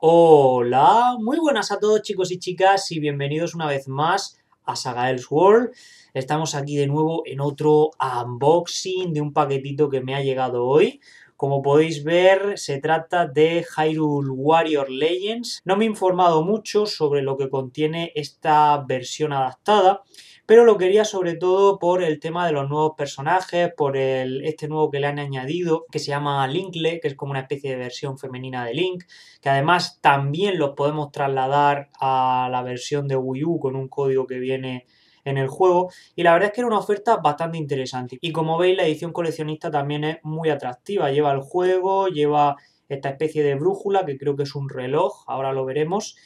Hola, muy buenas a todos chicos y chicas y bienvenidos una vez más a Saga World. Estamos aquí de nuevo en otro unboxing de un paquetito que me ha llegado hoy. Como podéis ver, se trata de Hyrule Warrior Legends. No me he informado mucho sobre lo que contiene esta versión adaptada, pero lo quería sobre todo por el tema de los nuevos personajes, por el, este nuevo que le han añadido, que se llama Linkle, que es como una especie de versión femenina de Link, que además también los podemos trasladar a la versión de Wii U con un código que viene en el juego y la verdad es que era una oferta bastante interesante y como veis la edición coleccionista también es muy atractiva lleva el juego lleva esta especie de brújula que creo que es un reloj ahora lo veremos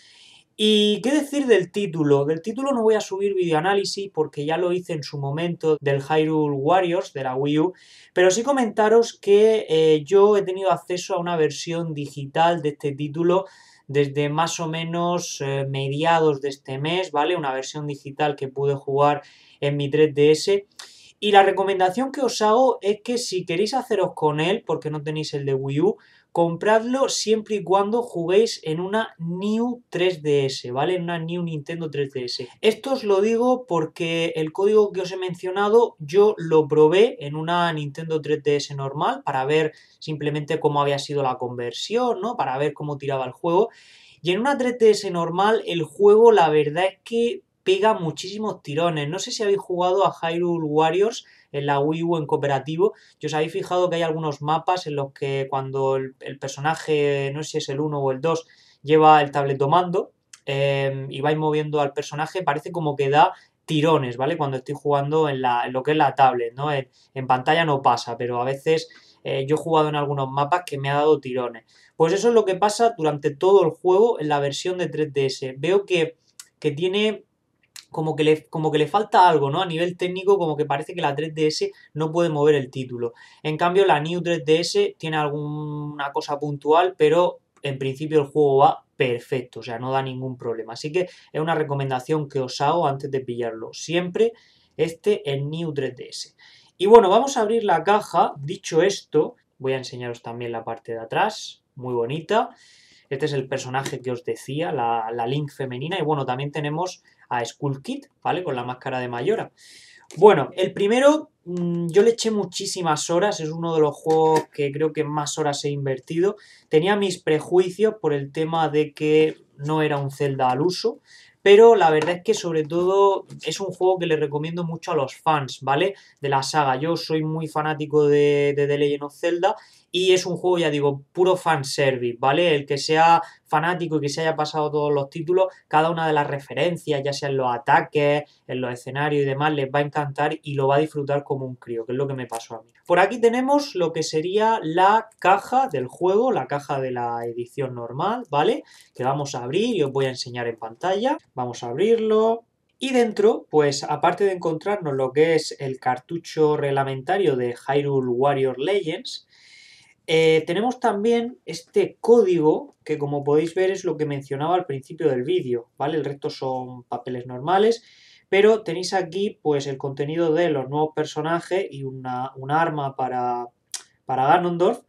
¿Y qué decir del título? Del título no voy a subir videoanálisis porque ya lo hice en su momento del Hyrule Warriors de la Wii U, pero sí comentaros que eh, yo he tenido acceso a una versión digital de este título desde más o menos eh, mediados de este mes, ¿vale? Una versión digital que pude jugar en mi 3DS y la recomendación que os hago es que si queréis haceros con él, porque no tenéis el de Wii U, compradlo siempre y cuando juguéis en una New 3DS, ¿vale? En una New Nintendo 3DS. Esto os lo digo porque el código que os he mencionado yo lo probé en una Nintendo 3DS normal para ver simplemente cómo había sido la conversión, ¿no? Para ver cómo tiraba el juego. Y en una 3DS normal el juego la verdad es que pega muchísimos tirones. No sé si habéis jugado a Hyrule Warriors en la Wii U en cooperativo. Y os habéis fijado que hay algunos mapas en los que cuando el, personaje, no sé si es el 1 o el 2, lleva el tablet eh, y vais moviendo al personaje, parece como que da tirones, ¿vale? Cuando estoy jugando en, la, lo que es la tablet, ¿no? En, pantalla no pasa, pero a veces eh, yo he jugado en algunos mapas que me ha dado tirones. Pues eso es lo que pasa durante todo el juego en la versión de 3DS. Veo que, que tiene como que, le, como que le falta algo, ¿no? A nivel técnico, como que parece que la 3DS no puede mover el título. En cambio, la New 3DS tiene alguna cosa puntual, pero en principio el juego va perfecto, o sea, no da ningún problema. Así que es una recomendación que os hago antes de pillarlo. Siempre este en New 3DS. Y bueno, vamos a abrir la caja. Dicho esto, voy a enseñaros también la parte de atrás, muy bonita. Este es el personaje que os decía, la, Link femenina. Y bueno, también tenemos a Skull Kid, ¿vale? Con la máscara de Mayora. Bueno, el primero mm, yo le eché muchísimas horas, es uno de los juegos que creo que más horas he invertido. Tenía mis prejuicios por el tema de que no era un Zelda al uso, pero la verdad es que sobre todo es un juego que le recomiendo mucho a los fans, ¿vale? De la saga. Yo soy muy fanático de, de The Legend of Zelda y es un juego, ya digo, puro fanservice, ¿vale? El que sea fanático y que se haya pasado todos los títulos, cada una de las referencias, ya sean los ataques, en los escenarios y demás, les va a encantar y lo va a disfrutar como un crío, que es lo que me pasó a mí. Por aquí tenemos lo que sería la caja del juego, la caja de la edición normal, ¿vale? Que vamos a abrir y os voy a enseñar en pantalla. Vamos a abrirlo, y dentro, pues aparte de encontrarnos lo que es el cartucho reglamentario de Hyrule Warrior Legends, eh, tenemos también este código que como podéis ver es lo que mencionaba al principio del vídeo, ¿vale? El resto son papeles normales, pero tenéis aquí pues el contenido de los nuevos personajes y un arma para, para Ganondorf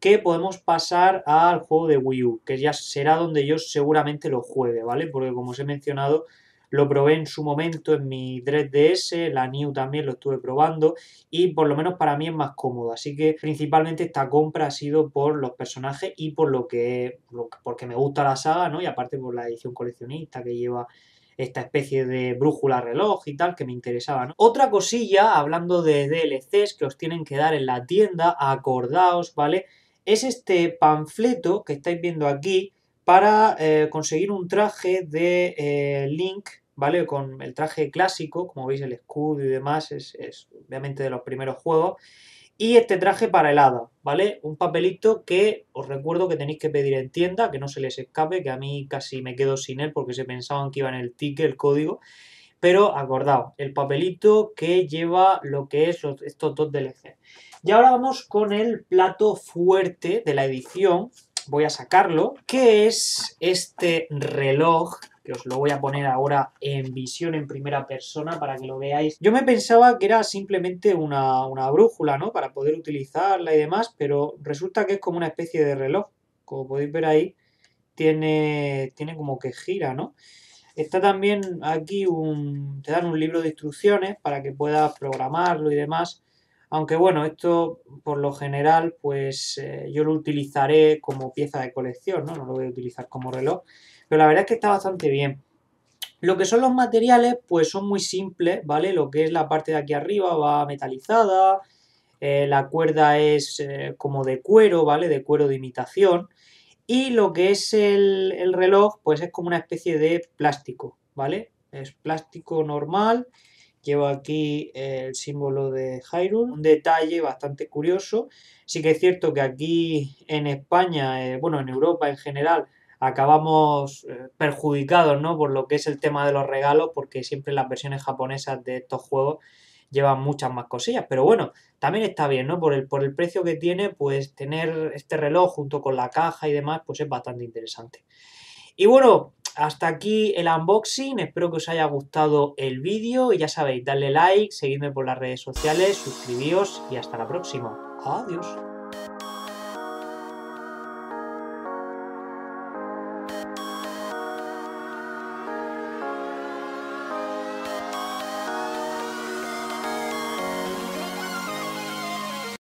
que podemos pasar al juego de Wii U, que ya será donde yo seguramente lo juegue, ¿vale? Porque como os he mencionado, lo probé en su momento en mi 3DS, la New también lo estuve probando y por lo menos para mí es más cómodo. Así que principalmente esta compra ha sido por los personajes y por lo que, porque me gusta la saga, ¿no? Y aparte por la edición coleccionista que lleva esta especie de brújula reloj y tal que me interesaba. Otra cosilla, hablando de DLCs que os tienen que dar en la tienda, acordaos, ¿vale? Es este panfleto que estáis viendo aquí para eh, conseguir un traje de eh, Link ¿vale? Con el traje clásico, como veis el escudo y demás, es, obviamente de los primeros juegos. Y este traje para el ¿vale? Un papelito que os recuerdo que tenéis que pedir en tienda, que no se les escape, que a mí casi me quedo sin él porque se pensaban que iba en el ticket, el código. Pero acordaos, el papelito que lleva lo que es estos dos DLC. Y ahora vamos con el plato fuerte de la edición. Voy a sacarlo, que es este reloj que os lo voy a poner ahora en visión en primera persona para que lo veáis. Yo me pensaba que era simplemente una, brújula, ¿no? Para poder utilizarla y demás, pero resulta que es como una especie de reloj. Como podéis ver ahí, tiene, tiene como que gira, ¿no? Está también aquí un, te dan un libro de instrucciones para que puedas programarlo y demás. Aunque bueno, esto por lo general pues eh, yo lo utilizaré como pieza de colección, ¿no? No lo voy a utilizar como reloj. Pero la verdad es que está bastante bien. Lo que son los materiales pues son muy simples, ¿vale? Lo que es la parte de aquí arriba va metalizada, eh, la cuerda es eh, como de cuero, ¿vale? De cuero de imitación. Y lo que es el, el reloj pues es como una especie de plástico, ¿vale? Es plástico normal Llevo aquí el símbolo de Hyrule. Un detalle bastante curioso. Sí que es cierto que aquí en España, eh, bueno, en Europa en general, acabamos eh, perjudicados, ¿no? Por lo que es el tema de los regalos, porque siempre las versiones japonesas de estos juegos llevan muchas más cosillas. Pero bueno, también está bien, ¿no? Por el, por el precio que tiene, pues tener este reloj junto con la caja y demás, pues es bastante interesante. Y bueno, hasta aquí el unboxing, espero que os haya gustado el vídeo y ya sabéis, darle like, seguidme por las redes sociales, suscribíos y hasta la próxima. Adiós.